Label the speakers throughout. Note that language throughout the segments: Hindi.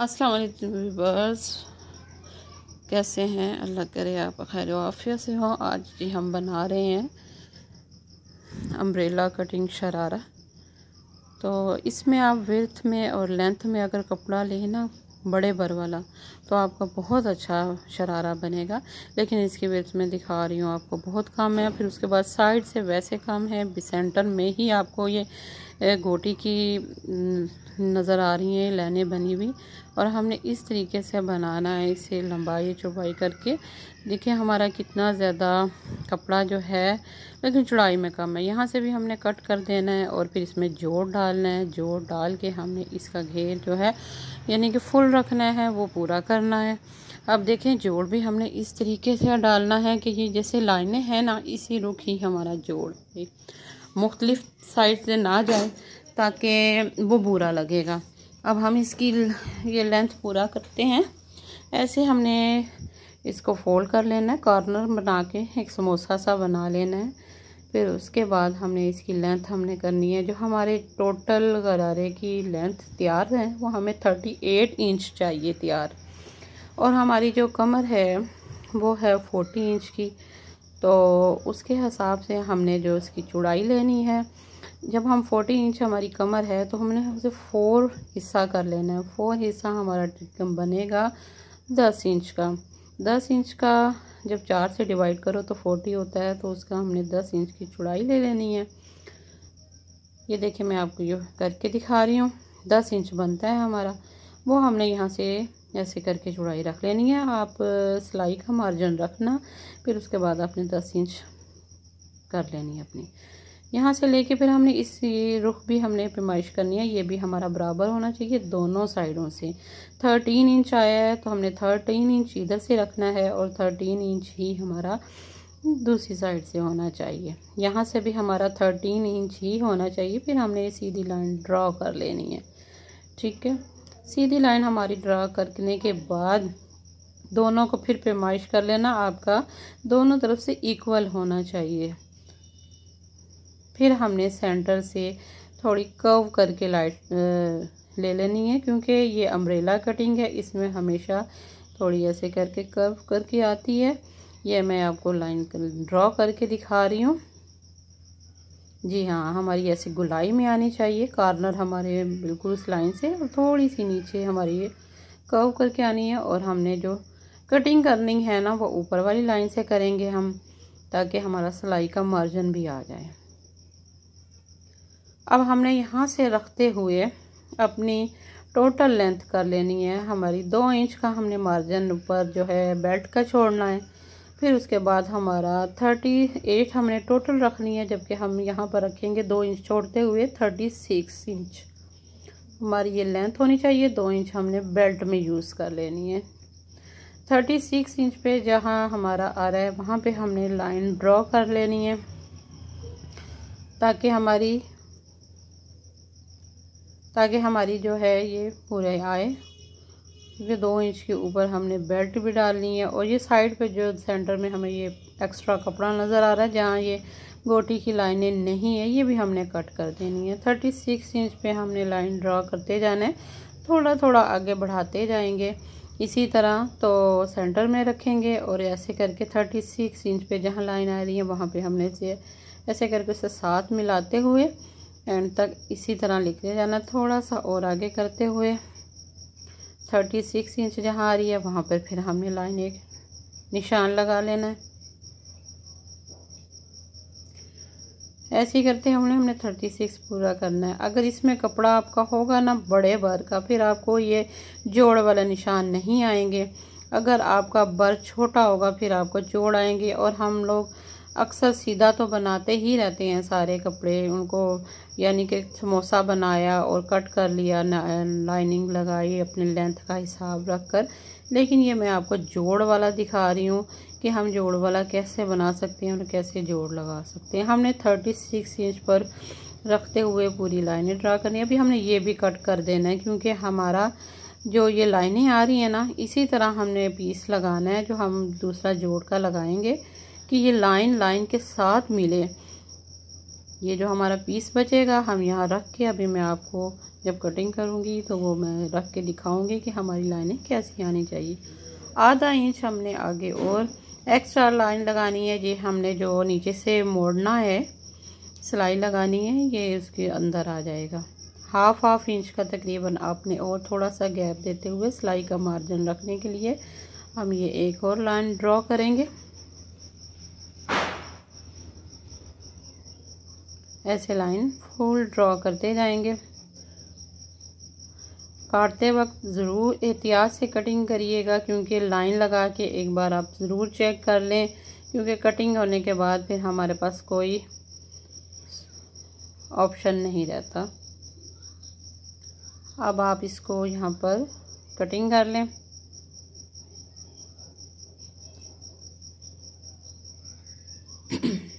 Speaker 1: अस्सलाम वालेकुम व्यूवर्स कैसे हैं अल्लाह करे आप खैर वाफिया से हो आज जी हम बना रहे हैं अम्ब्रेला कटिंग शरारा तो इसमें आप विर्थ में और लेंथ में अगर कपड़ा लें ना बड़े बर वाला तो आपका बहुत अच्छा शरारा बनेगा लेकिन इसकी विर्थ में दिखा रही हूँ आपको बहुत काम है फिर उसके बाद साइड से वैसे काम है सेंटर में ही आपको ये गोटी की नज़र आ रही है लाइनें बनी हुई और हमने इस तरीके से बनाना है इसे लंबाई चौबाई करके देखिए हमारा कितना ज़्यादा कपड़ा जो है लेकिन चौड़ाई में कम है यहाँ से भी हमने कट कर देना है और फिर इसमें जोड़ डालना है जोड़ डाल के हमने इसका घेर जो है यानी कि फुल रखना है वो पूरा करना है अब देखें जोड़ भी हमने इस तरीके से डालना है कि ये जैसे लाइनें हैं ना इसी रुख ही हमारा जोड़ मुख्तलिफ साइड से ना जाए ताकि वो बुरा लगेगा अब हम इसकी ये लेंथ पूरा करते हैं ऐसे हमने इसको फोल्ड कर लेना है कॉर्नर बना के एक समोसा सा बना लेना है फिर उसके बाद हमने इसकी लेंथ हमने करनी है जो हमारे टोटल गरारे की लेंथ तैयार है वो हमें थर्टी एट इंच चाहिए तैयार और हमारी जो कमर है वो है फोर्टी इंच की तो उसके हिसाब से हमने जो इसकी चौड़ाई लेनी है जब हम फोर्टी इंच हमारी कमर है तो हमने उसे फोर हिस्सा कर लेना है फोर हिस्सा हमारा टिटकम बनेगा दस इंच का दस इंच का जब चार से डिवाइड करो तो फोर्टी होता है तो उसका हमने दस इंच की चौड़ाई ले लेनी है ये देखिए मैं आपको ये करके दिखा रही हूँ दस इंच बनता है हमारा वो हमने यहाँ से ऐसे करके चौड़ाई रख लेनी है आप सिलाई का मार्जिन रखना फिर उसके बाद आपने दस इंच कर लेनी है अपनी यहाँ से लेके फिर हमने इस ये रुख भी हमने पेमाइश करनी है ये भी हमारा बराबर होना चाहिए दोनों साइडों से थर्टीन इंच आया है तो हमने थर्टीन इंच इधर से रखना है और थर्टीन इंच ही हमारा दूसरी साइड से होना चाहिए यहाँ से भी हमारा थर्टीन इंच ही होना चाहिए फिर हमने सीधी लाइन ड्रा कर लेनी है ठीक है सीधी लाइन हमारी ड्रा करने के बाद दोनों को फिर पेमाइश कर लेना आपका दोनों तरफ से इक्वल होना चाहिए फिर हमने सेंटर से थोड़ी कर्व करके लाइट ले लेनी है क्योंकि ये अम्ब्रेला कटिंग है इसमें हमेशा थोड़ी ऐसे करके कर्व करके आती है ये मैं आपको लाइन ड्रॉ करके दिखा रही हूँ जी हाँ हमारी ऐसी गुलाई में आनी चाहिए कार्नर हमारे बिल्कुल उस लाइन से और थोड़ी सी नीचे हमारी ये कर्व करके आनी है और हमने जो कटिंग करनी है ना वो ऊपर वाली लाइन से करेंगे हम ताकि हमारा सिलाई का मार्जिन भी आ जाए अब हमने यहाँ से रखते हुए अपनी टोटल लेंथ कर लेनी है हमारी दो इंच का हमने मार्जिन ऊपर जो है बेल्ट का छोड़ना है फिर उसके बाद हमारा थर्टी एट हमने टोटल रखनी है जबकि हम यहाँ पर रखेंगे दो इंच छोड़ते हुए थर्टी सिक्स इंच हमारी ये लेंथ होनी चाहिए दो इंच हमने बेल्ट में यूज़ कर लेनी है थर्टी सिक्स इंच पे जहाँ हमारा आ रहा है वहाँ पे हमने लाइन ड्रॉ कर लेनी है ताकि हमारी ताकि हमारी जो है ये पूरे आए क्योंकि दो इंच के ऊपर हमने बेल्ट भी डालनी है और ये साइड पे जो सेंटर में हमें ये एक्स्ट्रा कपड़ा नज़र आ रहा है जहाँ ये गोटी की लाइनें नहीं है ये भी हमने कट कर देनी है थर्टी सिक्स इंच पे हमने लाइन ड्रा करते जाना है थोड़ा थोड़ा आगे बढ़ाते जाएंगे इसी तरह तो सेंटर में रखेंगे और ऐसे करके थर्टी सिक्स इंच पर जहाँ लाइन आ रही है वहाँ पर हमने इसे ऐसे करके उसे साथ मिलाते हुए एंड तक इसी तरह लिखते जाना थोड़ा सा और आगे करते हुए थर्टी सिक्स इंच जहाँ आ रही है वहाँ पर फिर हमने लाइन एक निशान लगा लेना है ऐसे ही करते हमने हमने थर्टी सिक्स पूरा करना है अगर इसमें कपड़ा आपका होगा ना बड़े बर का फिर आपको ये जोड़ वाला निशान नहीं आएंगे अगर आपका बर छोटा होगा फिर आपको जोड़ आएंगे और हम लोग अक्सर सीधा तो बनाते ही रहते हैं सारे कपड़े उनको यानी कि समोसा बनाया और कट कर लिया लाइनिंग लगाई अपने लेंथ का हिसाब रख कर लेकिन ये मैं आपको जोड़ वाला दिखा रही हूँ कि हम जोड़ वाला कैसे बना सकते हैं और कैसे जोड़ लगा सकते हैं हमने थर्टी सिक्स इंच पर रखते हुए पूरी लाइनें ड्रा करनी है अभी हमने ये भी कट कर देना है क्योंकि हमारा जो ये लाइनें आ रही हैं ना इसी तरह हमने पीस लगाना है जो हम दूसरा जोड़ का लगाएंगे कि ये लाइन लाइन के साथ मिले ये जो हमारा पीस बचेगा हम यहाँ रख के अभी मैं आपको जब कटिंग करूँगी तो वो मैं रख के दिखाऊँगी कि हमारी लाइनें कैसी आनी चाहिए आधा इंच हमने आगे और एक्स्ट्रा लाइन लगानी है ये हमने जो नीचे से मोड़ना है सिलाई लगानी है ये उसके अंदर आ जाएगा हाफ हाफ इंच का तकरीबन आपने और थोड़ा सा गैप देते हुए सिलाई का मार्जिन रखने के लिए हम ये एक और लाइन ड्रॉ करेंगे ऐसे लाइन फूल ड्रॉ करते जाएंगे काटते वक्त ज़रूर एहतियात से कटिंग करिएगा क्योंकि लाइन लगा के एक बार आप ज़रूर चेक कर लें क्योंकि कटिंग होने के बाद फिर हमारे पास कोई ऑप्शन नहीं रहता अब आप इसको यहाँ पर कटिंग कर लें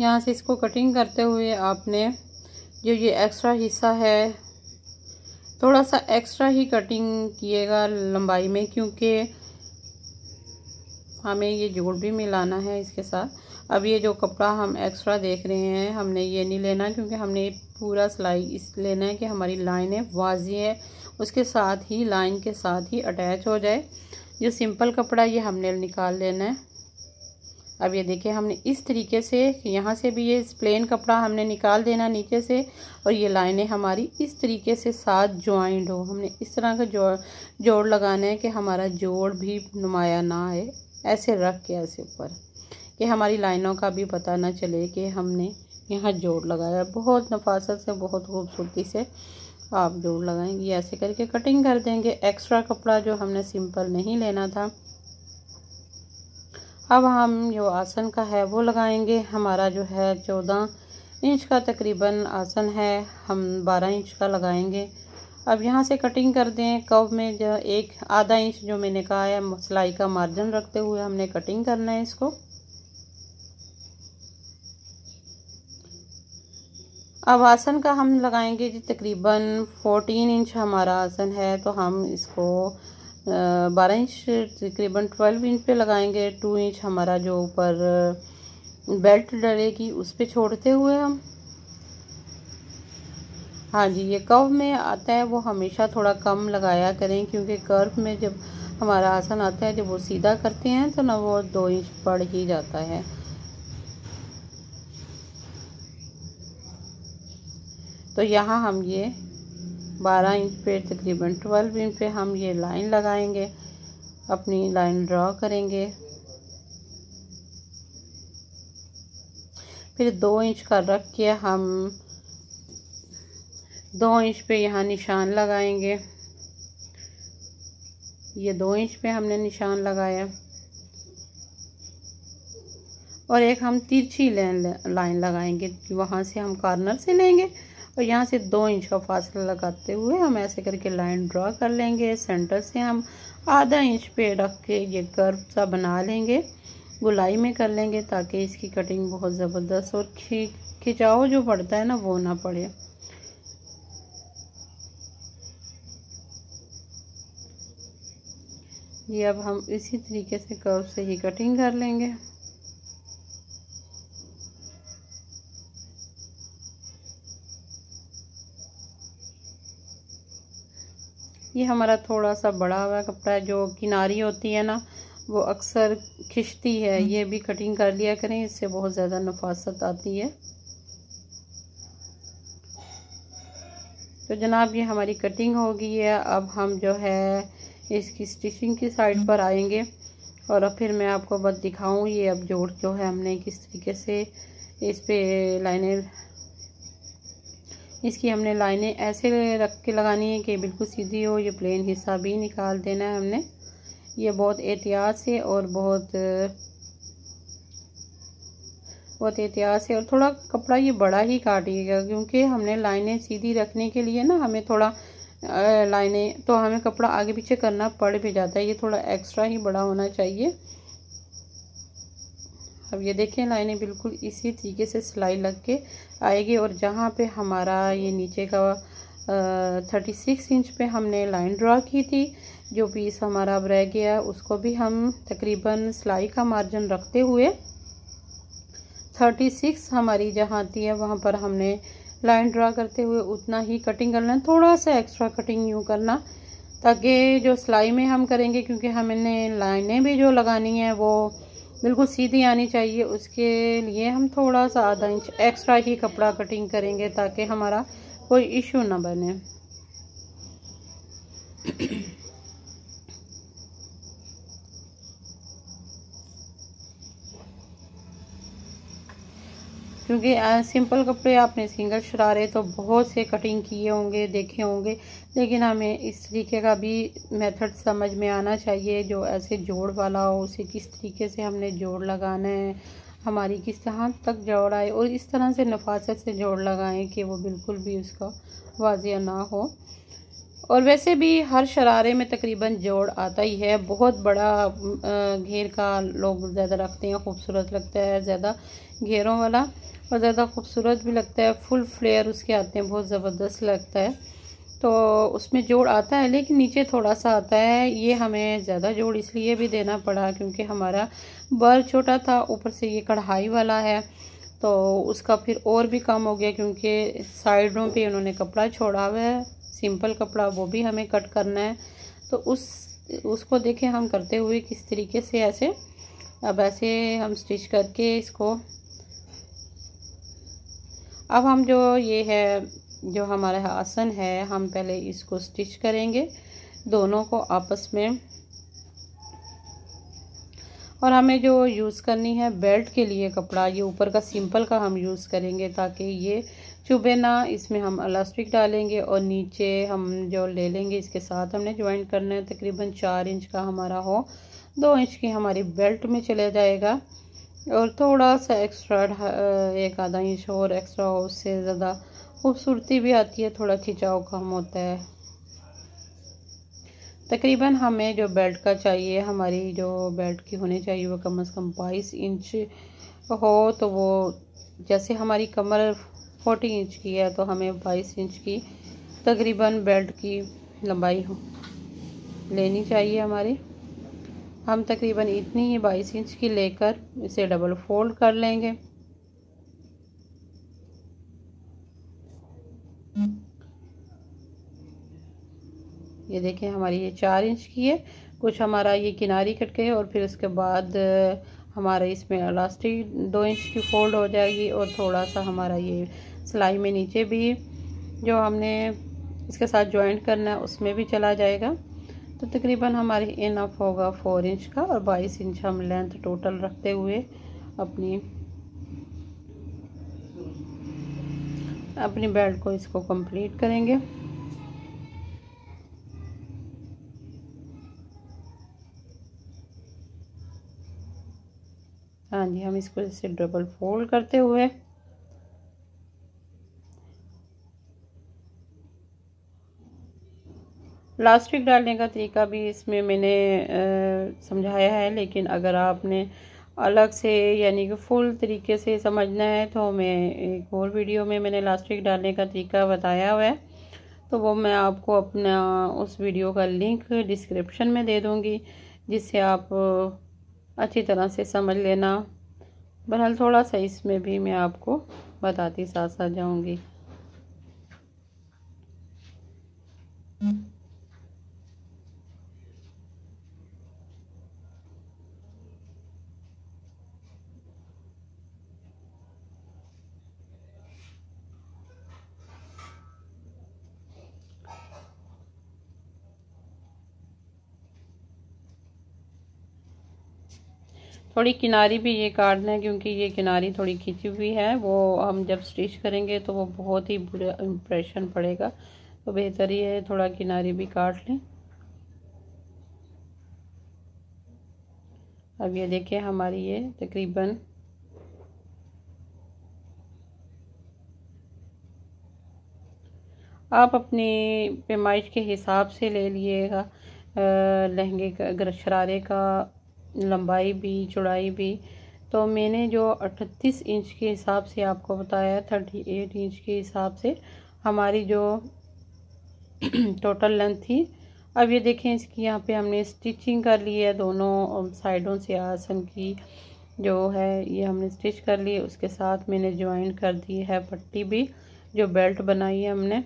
Speaker 1: यहाँ से इसको कटिंग करते हुए आपने जो ये एक्स्ट्रा हिस्सा है थोड़ा सा एक्स्ट्रा ही कटिंग किएगा लंबाई में क्योंकि हमें ये जोड़ भी मिलाना है इसके साथ अब ये जो कपड़ा हम एक्स्ट्रा देख रहे हैं हमने ये नहीं लेना क्योंकि हमने पूरा सिलाई इस लेना है कि हमारी लाइनें वाजी है उसके साथ ही लाइन के साथ ही अटैच हो जाए जो सिंपल कपड़ा ये हमने निकाल लेना है अब ये देखिए हमने इस तरीके से यहाँ से भी ये प्लेन कपड़ा हमने निकाल देना नीचे से और ये लाइनें हमारी इस तरीके से साथ ज्वाइंट हो हमने इस तरह का जोड़ जोड़ लगाना है कि हमारा जोड़ भी नुमाया ना है ऐसे रख के ऐसे ऊपर कि हमारी लाइनों का भी पता ना चले कि हमने यहाँ जोड़ लगाया बहुत नफासत से बहुत खूबसूरती से आप जोड़ लगाएंगे ऐसे करके कटिंग कर देंगे एक्स्ट्रा कपड़ा जो हमने सिंपल नहीं लेना था अब हम जो आसन का है वो लगाएंगे हमारा जो है चौदह इंच का तकरीबन आसन है हम बारह इंच का लगाएंगे अब यहाँ से कटिंग कर दें कव में जो एक आधा इंच जो मैंने कहा है सिलाई का मार्जिन रखते हुए हमने कटिंग करना है इसको अब आसन का हम लगाएंगे जी तकरीबन 14 इंच हमारा आसन है तो हम इसको बारह इंच तकरीबन ट्वेल्व इंच पे लगाएंगे टू इंच हमारा जो ऊपर बेल्ट डलेगी उस पर छोड़ते हुए हम हाँ जी ये कर्व में आता है वो हमेशा थोड़ा कम लगाया करें क्योंकि कर्व में जब हमारा आसन आता है जब वो सीधा करते हैं तो ना वो दो इंच बढ़ ही जाता है तो यहाँ हम ये बारह इंच पे तकरीबन ट्वेल्व इंच पे हम ये लाइन लगाएंगे अपनी लाइन ड्रॉ करेंगे फिर दो इंच का रख के हम दो इंच पे यहाँ निशान लगाएंगे ये दो इंच पे हमने निशान लगाया और एक हम तिरछी लाइन लगाएंगे वहाँ से हम कॉर्नर से लेंगे और यहाँ से दो इंच का फासला लगाते हुए हम ऐसे करके लाइन ड्रा कर लेंगे सेंटर से हम आधा इंच पे रख के ये कर्व सा बना लेंगे गुलाई में कर लेंगे ताकि इसकी कटिंग बहुत ज़बरदस्त और खी खिंचाव जो पड़ता है ना वो ना पड़े ये अब हम इसी तरीके से कर्व से ही कटिंग कर लेंगे ये हमारा थोड़ा सा बड़ा हुआ कपड़ा है जो किनारी होती है ना वो अक्सर खिंचती है हम्म। ये भी कटिंग कर लिया करें इससे बहुत ज़्यादा नफासत आती है तो जनाब ये हमारी कटिंग हो गई है अब हम जो है इसकी स्टिचिंग की साइड पर आएंगे और अब फिर मैं आपको बस दिखाऊं ये अब जोड़ जो है हमने किस तरीके से इस पे लाइनें इसकी हमने लाइनें ऐसे रख के लगानी है कि बिल्कुल सीधी हो ये प्लेन हिस्सा भी निकाल देना है हमने ये बहुत एहतियात से और बहुत बहुत एहतियात से और थोड़ा कपड़ा ये बड़ा ही काटिएगा क्योंकि हमने लाइनें सीधी रखने के लिए ना हमें थोड़ा लाइनें तो हमें कपड़ा आगे पीछे करना पड़ भी जाता है ये थोड़ा एक्स्ट्रा ही बड़ा होना चाहिए अब ये देखें लाइनें बिल्कुल इसी तरीके से सिलाई लग के आएगी और जहाँ पे हमारा ये नीचे का थर्टी सिक्स इंच पे हमने लाइन ड्रा की थी जो पीस हमारा अब रह गया उसको भी हम तकरीबन सिलाई का मार्जिन रखते हुए थर्टी सिक्स हमारी जहाँ आती है वहाँ पर हमने लाइन ड्रा करते हुए उतना ही कटिंग करना है थोड़ा सा एक्स्ट्रा कटिंग यूँ करना ताकि जो सिलाई में हम करेंगे क्योंकि हमने लाइनें भी जो लगानी है वो बिल्कुल सीधी आनी चाहिए उसके लिए हम थोड़ा सा आधा इंच एक्स्ट्रा ही कपड़ा कटिंग करेंगे ताकि हमारा कोई इशू ना बने क्योंकि सिंपल कपड़े आपने सिंगल शरारे तो बहुत से कटिंग किए होंगे देखे होंगे लेकिन हमें इस तरीके का भी मेथड समझ में आना चाहिए जो ऐसे जोड़ वाला हो उसे किस तरीके से हमने जोड़ लगाना है हमारी किस तरह तक जोड़ आए और इस तरह से नफासत से जोड़ लगाएं कि वो बिल्कुल भी उसका वाजिया ना हो और वैसे भी हर शरारे में तकरीबन जोड़ आता ही है बहुत बड़ा घेर का लोग ज़्यादा रखते हैं खूबसूरत लगता है ज़्यादा घेरों वाला और ज़्यादा खूबसूरत भी लगता है फुल फ्लेयर उसके आते हैं बहुत ज़बरदस्त लगता है तो उसमें जोड़ आता है लेकिन नीचे थोड़ा सा आता है ये हमें ज़्यादा जोड़ इसलिए भी देना पड़ा क्योंकि हमारा बर छोटा था ऊपर से ये कढ़ाई वाला है तो उसका फिर और भी कम हो गया क्योंकि साइडों पे उन्होंने कपड़ा छोड़ा हुआ है सिंपल कपड़ा वो भी हमें कट करना है तो उस उसको देखें हम करते हुए किस तरीके से ऐसे अब ऐसे हम स्टिच करके इसको अब हम जो ये है जो हमारा आसन है हम पहले इसको स्टिच करेंगे दोनों को आपस में और हमें जो यूज़ करनी है बेल्ट के लिए कपड़ा ये ऊपर का सिंपल का हम यूज़ करेंगे ताकि ये चुभे ना इसमें हम अलास्टिक डालेंगे और नीचे हम जो ले लेंगे इसके साथ हमने ज्वाइन करना है तकरीबन चार इंच का हमारा हो दो इंच की हमारी बेल्ट में चला जाएगा और थोड़ा सा एक्स्ट्रा एक आधा इंच और एक्स्ट्रा हो उससे ज़्यादा खूबसूरती भी आती है थोड़ा खिंचाव कम होता है तकरीबन हमें जो बेल्ट का चाहिए हमारी जो बेल्ट की होनी चाहिए वो कम से कम बाईस इंच हो तो वो जैसे हमारी कमर फोर्टी इंच की है तो हमें बाईस इंच की तकरीबन बेल्ट की लंबाई हो लेनी चाहिए हमारी हम तकरीबन इतनी ही बाईस इंच की लेकर इसे डबल फोल्ड कर लेंगे ये देखें हमारी ये चार इंच की है कुछ हमारा ये किनारी कट गई और फिर उसके बाद हमारा इसमें अलास्टिक दो इंच की फोल्ड हो जाएगी और थोड़ा सा हमारा ये सिलाई में नीचे भी जो हमने इसके साथ ज्वाइंट करना है उसमें भी चला जाएगा तो तकरीबन हमारी इनफ होगा फोर इंच का और बाईस इंच हम लेंथ टोटल रखते हुए अपनी अपनी बेल्ट को इसको कंप्लीट करेंगे हाँ जी हम इसको इसे डबल फोल्ड करते हुए लास्टिक डालने का तरीका भी इसमें मैंने समझाया है लेकिन अगर आपने अलग से यानी कि फुल तरीके से समझना है तो मैं एक और वीडियो में मैंने लास्टिक डालने का तरीका बताया हुआ है तो वो मैं आपको अपना उस वीडियो का लिंक डिस्क्रिप्शन में दे दूँगी जिससे आप अच्छी तरह से समझ लेना बहरहाल थोड़ा सा इसमें भी मैं आपको बताती साथ साथ जाऊँगी थोड़ी किनारी भी ये काटना है क्योंकि ये किनारी थोड़ी खींची हुई है वो हम जब स्टिच करेंगे तो वो बहुत ही बुरा इम्प्रेशन पड़ेगा तो बेहतर ये है थोड़ा किनारी भी काट लें अब ये देखिए हमारी ये तकरीबन आप अपनी पेमाइश के हिसाब से ले लिएगा लहंगे का शरारे का लंबाई भी चौड़ाई भी तो मैंने जो 38 इंच के हिसाब से आपको बताया 38 इंच के हिसाब से हमारी जो टोटल लेंथ थी अब ये देखें इसकी यहाँ पे हमने स्टिचिंग कर ली है दोनों साइडों से आसन की जो है ये हमने स्टिच कर ली उसके साथ मैंने ज्वाइन कर दी है पट्टी भी जो बेल्ट बनाई है हमने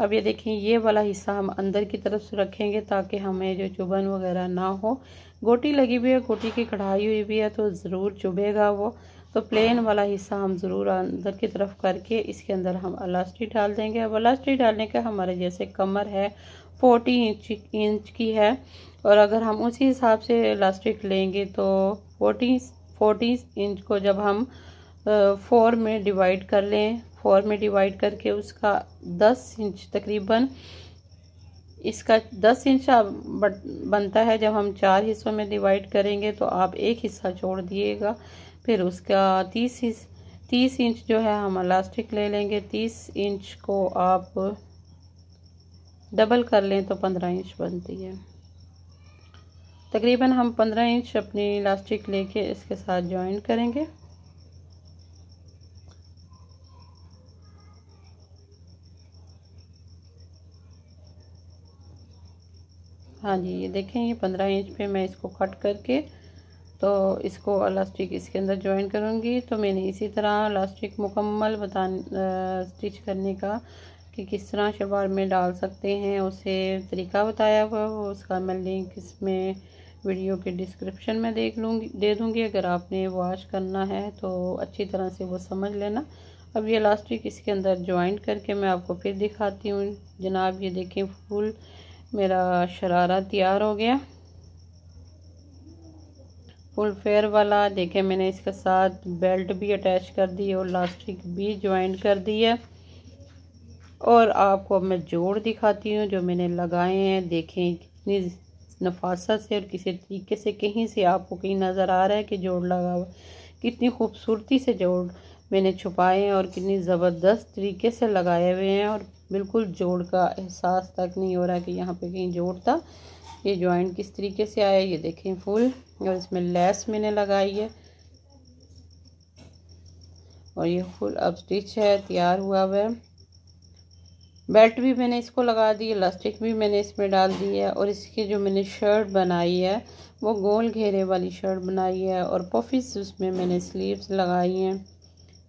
Speaker 1: अब ये देखें ये वाला हिस्सा हम अंदर की तरफ से रखेंगे ताकि हमें जो चुभन वगैरह ना हो गोटी लगी हुई है गोटी की कढ़ाई हुई भी है तो ज़रूर चुभेगा वो तो प्लेन वाला हिस्सा हम ज़रूर अंदर की तरफ करके इसके अंदर हम अलास्टी डाल देंगे अब अलास्टी डालने का हमारे जैसे कमर है फोर्टी इंच इंच की है और अगर हम उसी हिसाब से इलास्टिक लेंगे तो फोर्टी फोर्टी इंच को जब हम फोर में डिवाइड कर लें फोर में डिवाइड करके उसका दस इंच तकरीबन इसका दस हिस्सा बनता है जब हम चार हिस्सों में डिवाइड करेंगे तो आप एक हिस्सा छोड़ दिएगा फिर उसका तीस तीस इंच जो है हम इलास्टिक ले लेंगे तीस इंच को आप डबल कर लें तो पंद्रह इंच बनती है तकरीबन हम पंद्रह इंच अपनी इलास्टिक लेके इसके साथ जॉइन करेंगे हाँ जी ये देखें ये पंद्रह इंच पे मैं इसको कट करके तो इसको इलास्टिक इसके अंदर ज्वाइन करूँगी तो मैंने इसी तरह इलास्टिक मुकम्मल बता स्टिच करने का कि किस तरह शलवार में डाल सकते हैं उसे तरीका बताया हुआ वो उसका मैं लिंक इसमें वीडियो के डिस्क्रिप्शन में देख लूँगी दे दूँगी अगर आपने वॉश करना है तो अच्छी तरह से वो समझ लेना अब ये इलास्टिक इसके अंदर ज्वाइन करके मैं आपको फिर दिखाती हूँ जनाब ये देखें फूल मेरा शरारा तैयार हो गया फुल फेयर वाला देखे मैंने इसके साथ बेल्ट भी अटैच कर दी और लास्टिक भी ज्वाइन कर दी है और आपको अब मैं जोड़ दिखाती हूँ जो मैंने लगाए हैं देखें कितनी नफासत से और किसी तरीके से कहीं से आपको कहीं नज़र आ रहा है कि जोड़ लगा हुआ कितनी खूबसूरती से जोड़ मैंने छुपाए हैं और कितनी ज़बरदस्त तरीके से लगाए हुए हैं और बिल्कुल जोड़ का एहसास तक नहीं हो रहा कि यहाँ पे कहीं जोड़ था ये जॉइंट किस तरीके से आया ये देखें फुल और इसमें लेस मैंने लगाई है और ये फुल अब स्टिच है तैयार हुआ हुआ बेल्ट भी मैंने इसको लगा दी है इलास्टिक भी मैंने इसमें डाल दी है और इसकी जो मैंने शर्ट बनाई है वो गोल घेरे वाली शर्ट बनाई है और पफिस उसमें मैंने स्लीव्स लगाई हैं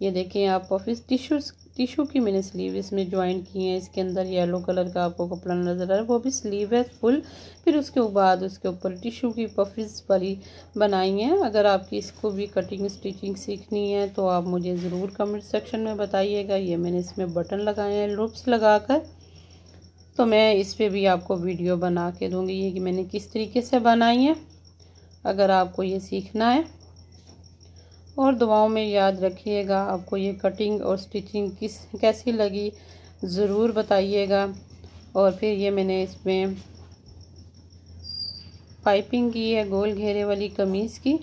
Speaker 1: ये देखें आप ऑफिस टिशू टिशू की मैंने स्लीव इसमें ज्वाइन की है इसके अंदर येलो कलर का आपको कपड़ा नज़र आ रहा है वो भी स्लीव है फुल फिर उसके बाद उसके ऊपर टिशू की पफिस वाली बनाई हैं अगर आपकी इसको भी कटिंग स्टिचिंग सीखनी है तो आप मुझे ज़रूर कमेंट सेक्शन में बताइएगा ये मैंने इसमें बटन लगाए हैं लूप्स लगा कर तो मैं इस पर भी आपको वीडियो बना के दूँगी ये कि मैंने किस तरीके से बनाई है अगर आपको ये सीखना है और दुआओं में याद रखिएगा आपको ये कटिंग और स्टिचिंग किस कैसी लगी ज़रूर बताइएगा और फिर ये मैंने इसमें पाइपिंग की है गोल घेरे वाली कमीज़ की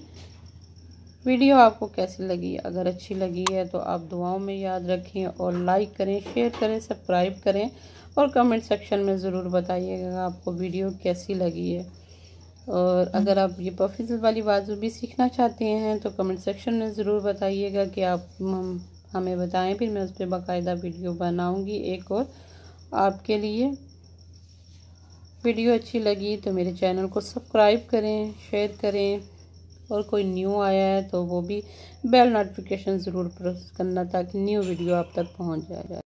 Speaker 1: वीडियो आपको कैसी लगी अगर अच्छी लगी है तो आप दुआओं में याद रखें और लाइक करें शेयर करें सब्सक्राइब करें और कमेंट सेक्शन में ज़रूर बताइएगा आपको वीडियो कैसी लगी है और हम्म। अगर आप ये पफिज वाली बाजू भी सीखना चाहते हैं तो कमेंट सेक्शन में ज़रूर बताइएगा कि आप हमें बताएं फिर मैं उस पर बाकायदा वीडियो बनाऊंगी एक और आपके लिए वीडियो अच्छी लगी तो मेरे चैनल को सब्सक्राइब करें शेयर करें और कोई न्यू आया है तो वो भी बेल नोटिफिकेशन ज़रूर प्रेस करना ताकि न्यू वीडियो आप तक पहुँच जाए